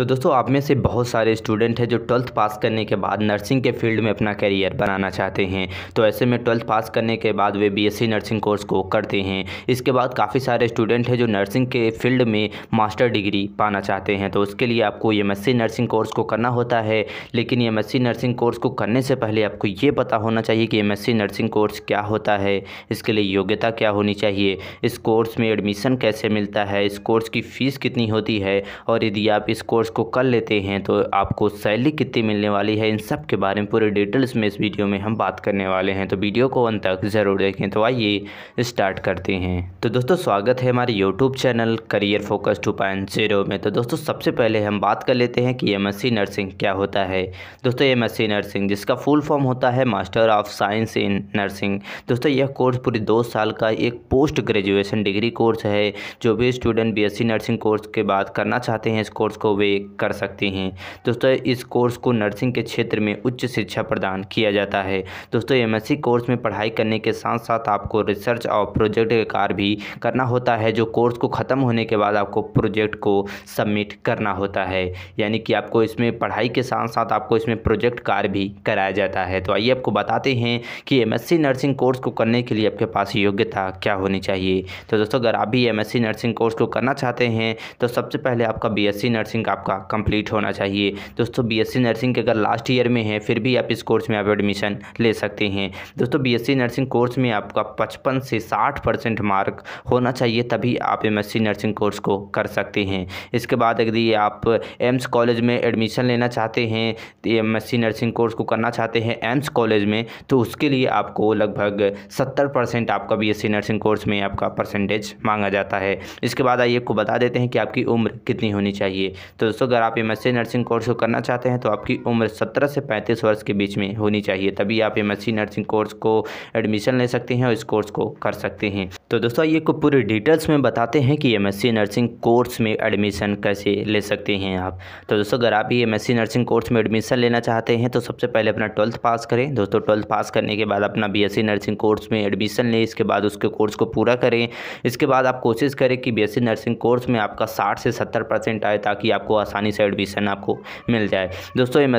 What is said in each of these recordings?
तो दोस्तों आप में से बहुत सारे स्टूडेंट हैं जो ट्वेल्थ पास करने के बाद नर्सिंग के फील्ड में अपना करियर बनाना चाहते हैं तो ऐसे में ट्वेल्थ पास करने के बाद वे बीएससी नर्सिंग कोर्स को करते हैं इसके बाद काफ़ी सारे स्टूडेंट हैं जो नर्सिंग के फील्ड में मास्टर डिग्री पाना चाहते हैं तो उसके लिए आपको एम नर्सिंग कोर्स को करना होता है लेकिन एम नर्सिंग कोर्स को करने से पहले आपको ये पता होना चाहिए कि एम नर्सिंग कोर्स क्या होता है इसके लिए योग्यता क्या होनी चाहिए इस कोर्स में एडमिशन कैसे मिलता है इस कोर्स की फ़ीस कितनी होती है और यदि आप इस कोर्स इसको कर लेते हैं तो आपको सैलरी कितनी मिलने वाली है इन सब के बारे में पूरे डिटेल्स में इस वीडियो में हम बात करने वाले हैं तो वीडियो को अंत तक ज़रूर देखें तो आइए स्टार्ट करते हैं तो दोस्तों स्वागत है हमारे YouTube channel career focus two point zero में तो दोस्तों सबसे पहले हम बात कर लेते हैं कि एम नर्सिंग क्या होता है दोस्तों एम नर्सिंग जिसका फुल फॉर्म होता है master of science in nursing दोस्तों यह कोर्स पूरी दो साल का एक पोस्ट ग्रेजुएशन डिग्री कोर्स है जो भी स्टूडेंट बीएससी नर्सिंग कोर्स के बाद करना चाहते हैं इस कोर्स को वे कर सकते हैं दोस्तों इस कोर्स को नर्सिंग के क्षेत्र में उच्च शिक्षा प्रदान किया जाता है दोस्तों एम कोर्स में पढ़ाई करने के साथ साथ आपको रिसर्च और प्रोजेक्ट का कार्य भी करना होता है जो कोर्स को ख़त्म होने के बाद आपको प्रोजेक्ट को सबमिट करना होता है यानी कि आपको इसमें पढ़ाई के साथ साथ आपको इसमें प्रोजेक्ट कार्य भी कराया जाता है तो आइए आपको बताते हैं कि एम नर्सिंग कोर्स को करने के लिए आपके पास योग्यता क्या होनी चाहिए तो दोस्तों अगर आप भी एम नर्सिंग कोर्स को करना चाहते हैं तो सबसे पहले आपका बी नर्सिंग का आपका कंप्लीट होना चाहिए दोस्तों बीएससी नर्सिंग के अगर लास्ट ईयर में है फिर भी आप इस कोर्स में आप एडमिशन ले सकते हैं दोस्तों बीएससी नर्सिंग कोर्स में आपका पचपन से साठ परसेंट मार्क होना चाहिए तभी आप एम नर्सिंग कोर्स को कर सकते हैं इसके बाद यदि आप एम्स कॉलेज में एडमिशन लेना चाहते हैं एम एस नर्सिंग कोर्स को करना चाहते हैं एम्स कॉलेज में तो उसके लिए आपको लगभग सत्तर परसेंट आपका बी नर्सिंग कोर्स में आपका परसेंटेज मांगा जाता है इसके बाद आइए आपको बता देते हैं कि आपकी उम्र कितनी होनी चाहिए तो दोस्तों अगर आप एम नर्सिंग कोर्स को करना चाहते हैं तो आपकी उम्र सत्रह से पैंतीस वर्ष के बीच में होनी चाहिए तभी आप एम नर्सिंग कोर्स को एडमिशन ले सकते हैं और इस कोर्स को कर सकते हैं तो दोस्तों ये को पूरे डिटेल्स में बताते हैं कि एम नर्सिंग कोर्स में एडमिशन कैसे ले सकते हैं आप तो दोस्तों अगर आप ये एम नर्सिंग कोर्स में एडमिशन लेना चाहते हैं तो सबसे पहले अपना ट्वेल्थ पास करें दोस्तों ट्वेल्थ पास करने के बाद अपना बी नर्सिंग कोर्स में एडमिशन लें इसके बाद उसके कोर्स को पूरा करें इसके बाद आप कोशिश करें कि बी नर्सिंग कोर्स में आपका साठ से सत्तर आए ताकि आपको आसानी से एडमिशन आपको मिल जाए दोस्तों एम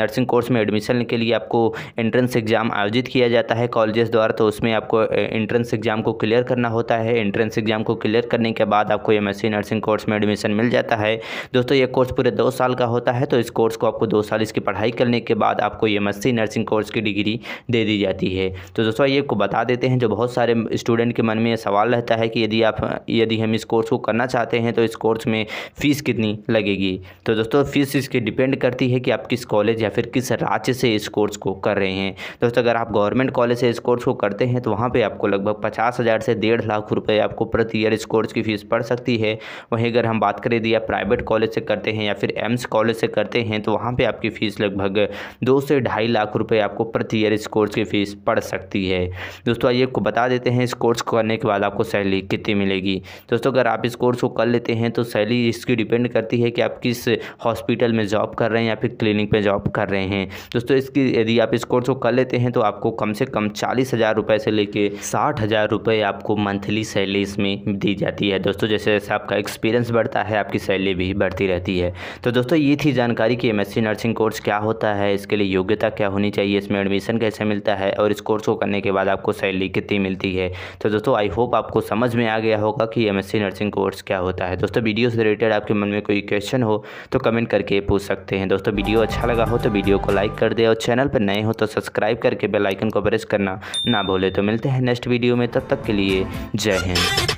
नर्सिंग कोर्स में एडमिशन के लिए आपको एंट्रेंस एग्ज़ाम आयोजित किया जाता है कॉलेजेस द्वारा तो उसमें आपको एंट्रेंस एग्ज़ाम को क्लियर करना होता है एंट्रेंस एग्ज़ाम को क्लियर करने के बाद आपको एम नर्सिंग कोर्स में एडमिशन मिल जाता है दोस्तों ये कोर्स पूरे दो साल का होता है तो इस कोर्स को आपको दो साल इसकी पढ़ाई करने के बाद आपको एम नर्सिंग कोर्स की डिग्री दे दी जाती है तो दोस्तों ये को बता देते हैं जो बहुत सारे स्टूडेंट के मन में सवाल रहता है कि यदि आप यदि हम इस कोर्स को करना चाहते हैं तो इस कोर्स में फ़ीस कितनी लगेगी मिलेगी तो दोस्तों फीस इसकी डिपेंड करती है कि आप किस कॉलेज या फिर किस राज्य से इस कोर्स को कर रहे हैं दोस्तों अगर आप गवर्नमेंट कॉलेज से इस कोर्स को करते हैं तो वहाँ पर आपको लगभग पचास हज़ार से डेढ़ लाख रुपये आपको प्रति ईयर इस कोर्स की फ़ीस पड़ सकती है वहीं अगर हम बात करें दिया प्राइवेट कॉलेज से करते हैं या फिर एम्स कॉलेज से करते हैं तो वहाँ पर आपकी फ़ीस लगभग दो से ढाई लाख रुपये आपको प्रति ईयर इस कोर्स की फ़ीस पड़ सकती है दोस्तों आइए आपको बता देते हैं इस कोर्स को करने के बाद आपको सैलरी कितनी मिलेगी दोस्तों अगर आप इस कोर्स को कर लेते हैं तो सैलरी इसकी डिपेंड करती है कि आप आप किस हॉस्पिटल में जॉब कर रहे हैं या फिर क्लिनिक में जॉब कर रहे हैं दोस्तों इसकी यदि आप इस कोर्स को कर लेते हैं तो आपको कम से कम चालीस हज़ार रुपये से लेके साठ हज़ार रुपये आपको मंथली सैलरी इसमें दी जाती है दोस्तों जैसे जैसे आपका एक्सपीरियंस बढ़ता है आपकी सैलरी भी बढ़ती रहती है तो दोस्तों ये थी जानकारी कि एम नर्सिंग कोर्स क्या होता है इसके लिए योग्यता क्या होनी चाहिए इसमें एडमिशन कैसे मिलता है और इस कोर्स को करने के बाद आपको सैलरी कितनी मिलती है तो दोस्तों आई होप आपको समझ में आ गया होगा कि एम नर्सिंग कोर्स क्या होता है दोस्तों वीडियो से रिलेटेड आपके मन में कोई क्वेश्चन क्वेश्चन हो तो कमेंट करके पूछ सकते हैं दोस्तों वीडियो अच्छा लगा हो तो वीडियो को लाइक कर दे और चैनल पर नए हो तो सब्सक्राइब करके बेलाइकन को प्रेस करना ना भूले तो मिलते हैं नेक्स्ट वीडियो में तब तक के लिए जय हिंद